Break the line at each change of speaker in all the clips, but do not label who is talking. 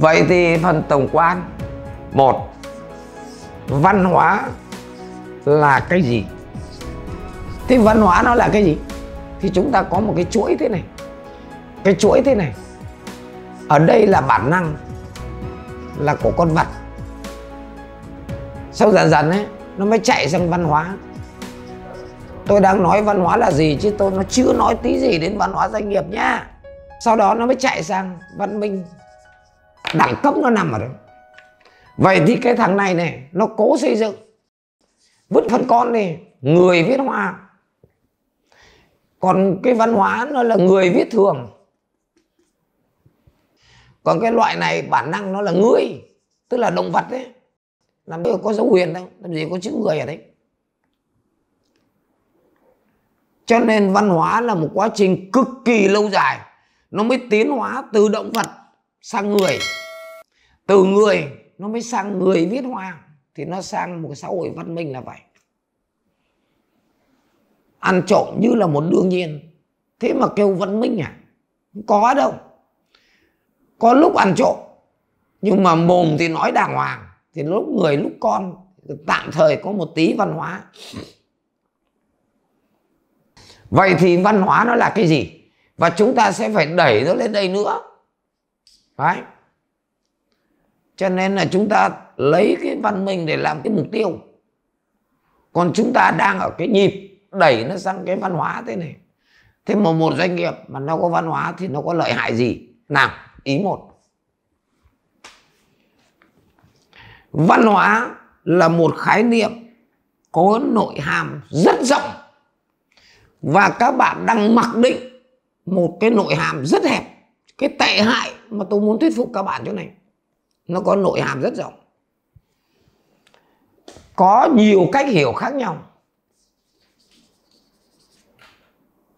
vậy thì phần tổng quan một văn hóa là cái gì thì văn hóa nó là cái gì thì chúng ta có một cái chuỗi thế này cái chuỗi thế này ở đây là bản năng là của con vật sau dần dần ấy nó mới chạy sang văn hóa tôi đang nói văn hóa là gì chứ tôi nó chưa nói tí gì đến văn hóa doanh nghiệp nha sau đó nó mới chạy sang văn minh đẳng cấp nó nằm ở đó. vậy thì cái thằng này này nó cố xây dựng vứt phân con đi người viết hoa còn cái văn hóa nó là người viết thường còn cái loại này bản năng nó là người tức là động vật đấy làm gì có dấu huyền đâu làm gì có chữ người ở đấy cho nên văn hóa là một quá trình cực kỳ lâu dài nó mới tiến hóa từ động vật sang người từ người nó mới sang người viết hoa thì nó sang một xã hội văn minh là vậy ăn trộm như là một đương nhiên thế mà kêu văn minh à không có đâu có lúc ăn trộm nhưng mà mồm thì nói đàng hoàng thì lúc người lúc con tạm thời có một tí văn hóa vậy thì văn hóa nó là cái gì và chúng ta sẽ phải đẩy nó lên đây nữa phải cho nên là chúng ta lấy cái văn minh để làm cái mục tiêu còn chúng ta đang ở cái nhịp đẩy nó sang cái văn hóa thế này thế mà một doanh nghiệp mà nó có văn hóa thì nó có lợi hại gì nào ý một văn hóa là một khái niệm có nội hàm rất rộng và các bạn đang mặc định một cái nội hàm rất hẹp cái tệ hại mà tôi muốn thuyết phục các bạn chỗ này nó có nội hàm rất rộng có nhiều cách hiểu khác nhau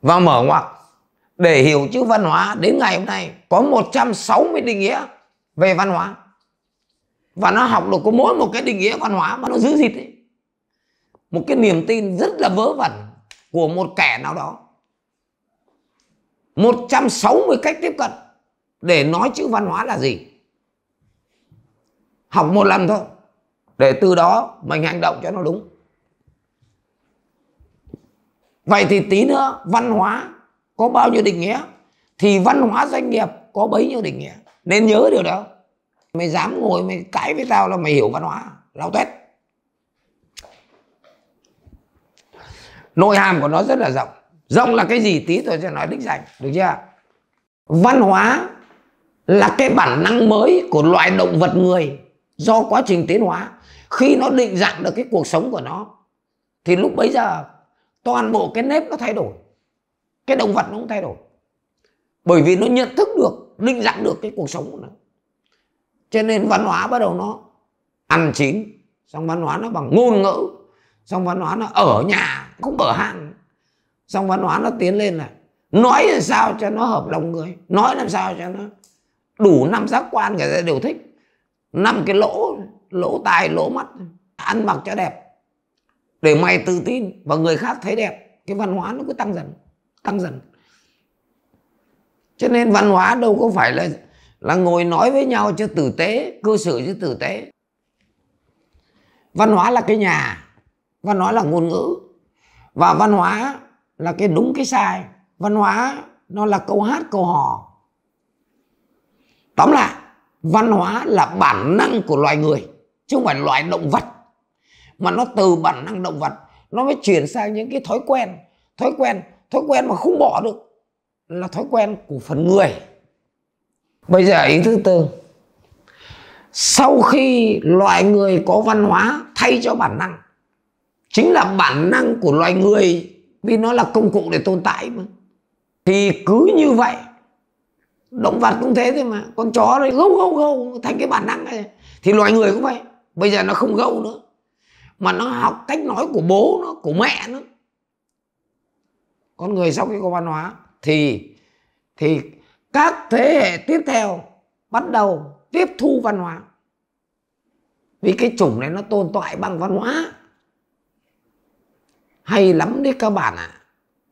và mở ngoặc để hiểu chữ văn hóa đến ngày hôm nay có 160 định nghĩa về văn hóa và nó học được có mỗi một cái định nghĩa văn hóa mà nó giữ gì ấy. một cái niềm tin rất là vớ vẩn của một kẻ nào đó 160 cách tiếp cận để nói chữ văn hóa là gì học một lần thôi để từ đó mình hành động cho nó đúng vậy thì tí nữa văn hóa có bao nhiêu định nghĩa thì văn hóa doanh nghiệp có bấy nhiêu định nghĩa nên nhớ điều đó mày dám ngồi mày cãi với tao là mày hiểu văn hóa lao tét nội hàm của nó rất là rộng rộng là cái gì tí tôi sẽ nói đích danh được chưa văn hóa là cái bản năng mới của loài động vật người do quá trình tiến hóa khi nó định dạng được cái cuộc sống của nó thì lúc bấy giờ toàn bộ cái nếp nó thay đổi cái động vật nó cũng thay đổi bởi vì nó nhận thức được định dạng được cái cuộc sống của nó cho nên văn hóa bắt đầu nó ăn chín xong văn hóa nó bằng ngôn ngữ xong văn hóa nó ở nhà cũng ở hàng xong văn hóa nó tiến lên là nói làm sao cho nó hợp lòng người nói làm sao cho nó đủ năm giác quan người ta đều thích năm cái lỗ lỗ tai lỗ mắt ăn mặc cho đẹp để mày tự tin và người khác thấy đẹp cái văn hóa nó cứ tăng dần tăng dần cho nên văn hóa đâu có phải là là ngồi nói với nhau chứ tử tế cư xử chứ tử tế văn hóa là cái nhà văn hóa là ngôn ngữ và văn hóa là cái đúng cái sai văn hóa nó là câu hát câu hò tóm lại văn hóa là bản năng của loài người chứ không phải loài động vật mà nó từ bản năng động vật nó mới chuyển sang những cái thói quen thói quen thói quen mà không bỏ được là thói quen của phần người bây giờ ý thứ tư sau khi loài người có văn hóa thay cho bản năng chính là bản năng của loài người vì nó là công cụ để tồn tại mà thì cứ như vậy động vật cũng thế thôi mà con chó đấy gâu gâu gâu thành cái bản năng này thì loài người cũng vậy bây giờ nó không gâu nữa mà nó học cách nói của bố nó của mẹ nó con người sau khi có văn hóa thì thì các thế hệ tiếp theo bắt đầu tiếp thu văn hóa vì cái chủng này nó tồn tại bằng văn hóa hay lắm đấy các bạn ạ à.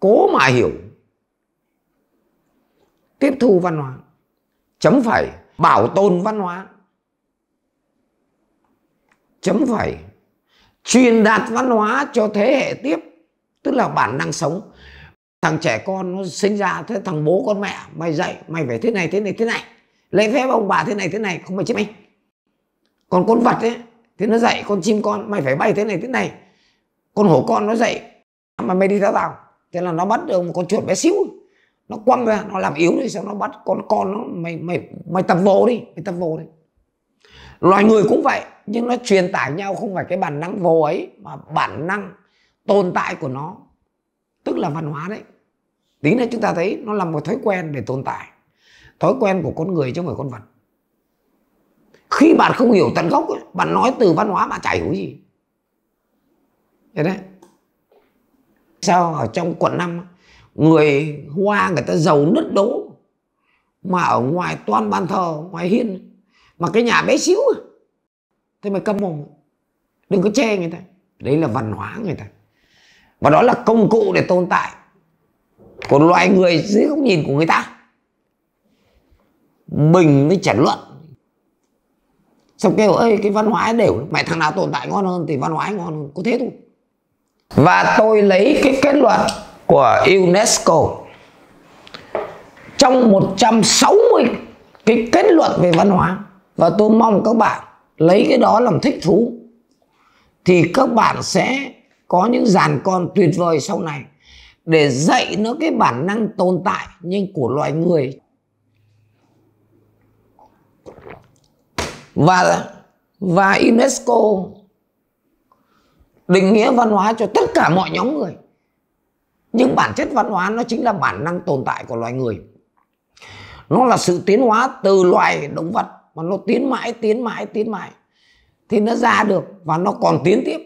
cố mà hiểu tiếp thu văn hóa chấm phải bảo tồn văn hóa chấm phải truyền đạt văn hóa cho thế hệ tiếp tức là bản năng sống thằng trẻ con nó sinh ra thế thằng bố con mẹ mày dạy mày phải thế này thế này thế này lấy phép ông bà thế này thế này không phải chết mày còn con vật ấy thì nó dạy con chim con mày phải bay thế này thế này con hổ con nó dạy mà mày đi ra tao thế là nó bắt được một con chuột bé xíu nó quăng ra nó làm yếu đi xong nó bắt con con nó mày mày mày tập vô đi mày tập vô đi loài người cũng vậy nhưng nó truyền tải nhau không phải cái bản năng vô ấy mà bản năng tồn tại của nó tức là văn hóa đấy tính nữa chúng ta thấy nó là một thói quen để tồn tại thói quen của con người chứ không phải con vật khi bạn không hiểu tận gốc bạn nói từ văn hóa bạn chả hiểu gì thế đấy sao ở trong quận 5 người hoa người ta giàu nứt đố mà ở ngoài toàn ban thờ ngoài hiên mà cái nhà bé xíu à. thế mày câm mồm đừng có che người ta đấy là văn hóa người ta và đó là công cụ để tồn tại của loài người dưới góc nhìn của người ta mình mới trả luận xong kêu ơi cái văn hóa đều mày thằng nào tồn tại ngon hơn thì văn hóa ngon hơn có thế thôi và tôi lấy cái kết luận của UNESCO trong 160 cái kết luận về văn hóa và tôi mong các bạn lấy cái đó làm thích thú thì các bạn sẽ có những dàn con tuyệt vời sau này để dạy nó cái bản năng tồn tại nhưng của loài người và và UNESCO định nghĩa văn hóa cho tất cả mọi nhóm người nhưng bản chất văn hóa nó chính là bản năng tồn tại của loài người nó là sự tiến hóa từ loài động vật mà nó tiến mãi tiến mãi tiến mãi thì nó ra được và nó còn tiến tiếp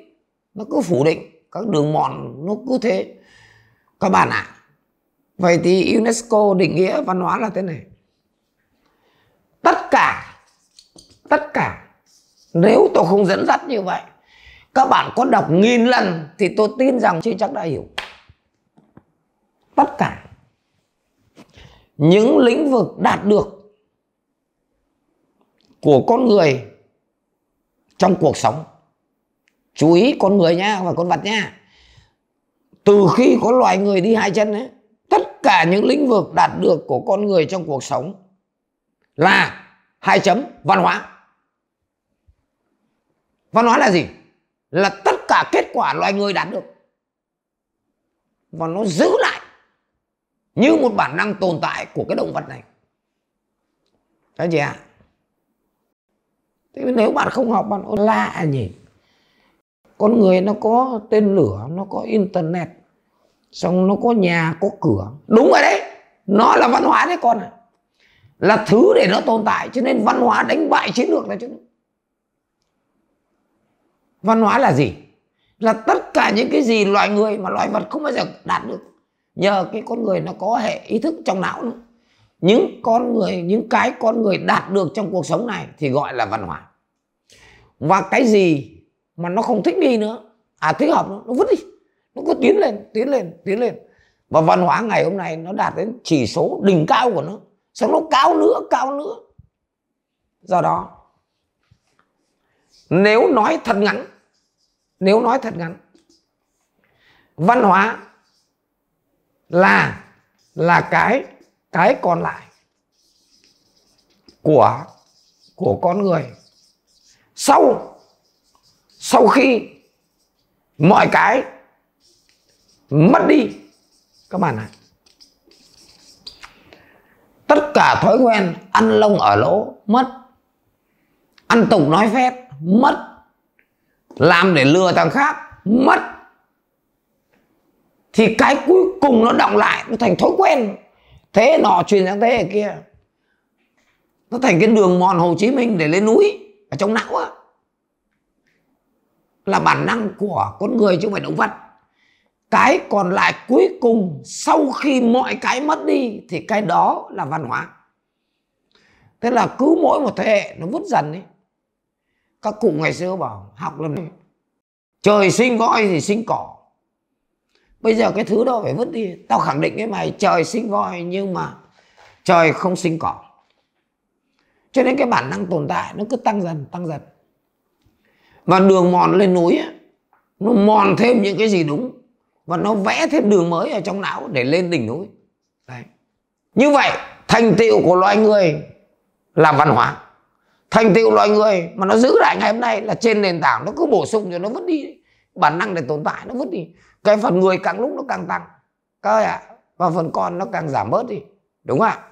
nó cứ phủ định các đường mòn nó cứ thế các bạn ạ à, vậy thì unesco định nghĩa văn hóa là thế này tất cả tất cả nếu tôi không dẫn dắt như vậy các bạn có đọc nghìn lần thì tôi tin rằng chưa chắc đã hiểu tất cả những lĩnh vực đạt được của con người trong cuộc sống chú ý con người nha và con vật nha từ khi có loài người đi hai chân ấy tất cả những lĩnh vực đạt được của con người trong cuộc sống là hai chấm văn hóa văn hóa là gì là tất cả kết quả loài người đạt được và nó giữ lại như một bản năng tồn tại của cái động vật này các chị ạ thế nếu bạn không học bạn ôn lạ nhỉ con người nó có tên lửa nó có internet xong nó có nhà có cửa đúng rồi đấy nó là văn hóa đấy con ạ à. là thứ để nó tồn tại cho nên văn hóa đánh bại chiến lược là chứ văn hóa là gì là tất cả những cái gì loài người mà loài vật không bao giờ đạt được nhờ vâng. cái con người nó có hệ ý thức trong não nữa những con người những cái con người đạt được trong cuộc sống này thì gọi là văn hóa và cái gì mà nó không thích nghi nữa à thích hợp nữa, nó vứt đi nó cứ tiến lên tiến lên tiến lên và văn hóa ngày hôm nay nó đạt đến chỉ số đỉnh cao của nó xong nó cao nữa cao nữa do đó nếu nói thật ngắn nếu nói thật ngắn văn hóa là là cái cái còn lại của của con người sau sau khi mọi cái mất đi các bạn ạ tất cả thói quen ăn lông ở lỗ mất ăn tục nói phép mất làm để lừa thằng khác mất thì cái cuối cùng nó động lại nó thành thói quen thế nọ truyền sang thế hệ kia nó thành cái đường mòn Hồ Chí Minh để lên núi ở trong não á là bản năng của con người chứ không phải động vật cái còn lại cuối cùng sau khi mọi cái mất đi thì cái đó là văn hóa thế là cứ mỗi một thế hệ nó vứt dần ấy các cụ ngày xưa bảo học làm trời sinh voi thì sinh cỏ bây giờ cái thứ đó phải vứt đi tao khẳng định với mày trời sinh voi nhưng mà trời không sinh cỏ cho nên cái bản năng tồn tại nó cứ tăng dần tăng dần và đường mòn lên núi ấy, nó mòn thêm những cái gì đúng và nó vẽ thêm đường mới ở trong não để lên đỉnh núi Đấy. như vậy thành tựu của loài người là văn hóa thành tựu loài người mà nó giữ lại ngày hôm nay là trên nền tảng nó cứ bổ sung cho nó vứt đi bản năng để tồn tại nó vứt đi cái phần người càng lúc nó càng tăng các ạ và phần con nó càng giảm bớt đi đúng không ạ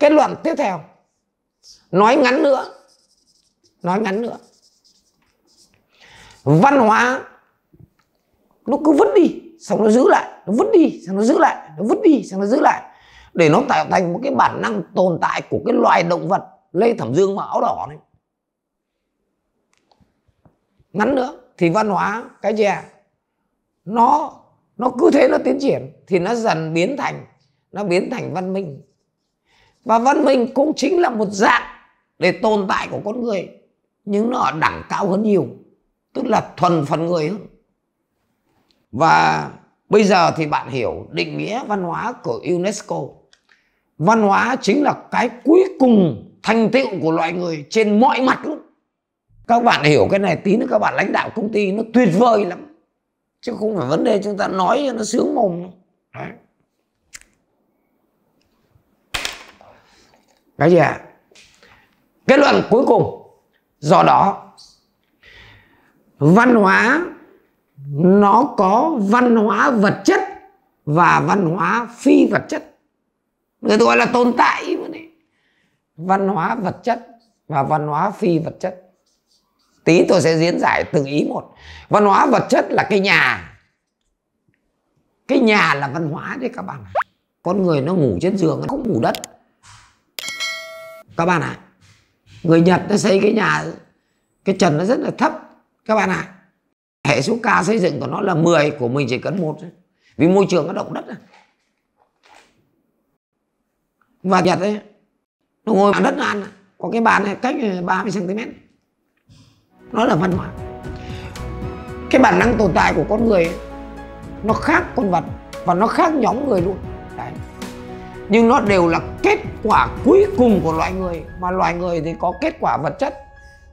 kết luận tiếp theo nói ngắn nữa nói ngắn nữa văn hóa nó cứ vứt đi xong nó giữ lại nó vứt đi xong nó giữ lại nó vứt đi xong nó giữ lại để nó tạo thành một cái bản năng tồn tại của cái loài động vật lê thẩm dương mà áo đỏ này ngắn nữa thì văn hóa cái gì à nó nó cứ thế nó tiến triển thì nó dần biến thành nó biến thành văn minh và văn minh cũng chính là một dạng để tồn tại của con người nhưng nó đẳng cao hơn nhiều tức là thuần phần người hơn và bây giờ thì bạn hiểu định nghĩa văn hóa của unesco văn hóa chính là cái cuối cùng thành tựu của loài người trên mọi mặt luôn các bạn hiểu cái này tí nữa các bạn lãnh đạo công ty nó tuyệt vời lắm chứ không phải vấn đề chúng ta nói cho nó sướng mồm Đấy. cái gì ạ à? kết luận cuối cùng do đó văn hóa nó có văn hóa vật chất và văn hóa phi vật chất người ta gọi là tồn tại văn hóa vật chất và văn hóa phi vật chất tí tôi sẽ diễn giải từng ý một văn hóa vật chất là cái nhà cái nhà là văn hóa đấy các bạn ạ con người nó ngủ trên giường nó không ngủ đất các bạn ạ à, người nhật nó xây cái nhà cái trần nó rất là thấp các bạn ạ à, hệ số ca xây dựng của nó là 10 của mình chỉ cần một thôi vì môi trường nó động đất này. và nhật đấy nó ngồi bàn đất nó ăn có cái bàn này cách 30 cm nó là văn hóa cái bản năng tồn tại của con người ấy, nó khác con vật và nó khác nhóm người luôn Đấy. nhưng nó đều là kết quả cuối cùng của loài người mà loài người thì có kết quả vật chất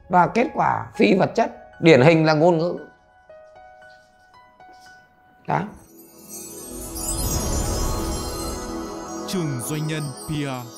và kết quả phi vật chất điển hình là ngôn ngữ đó trường doanh nhân PR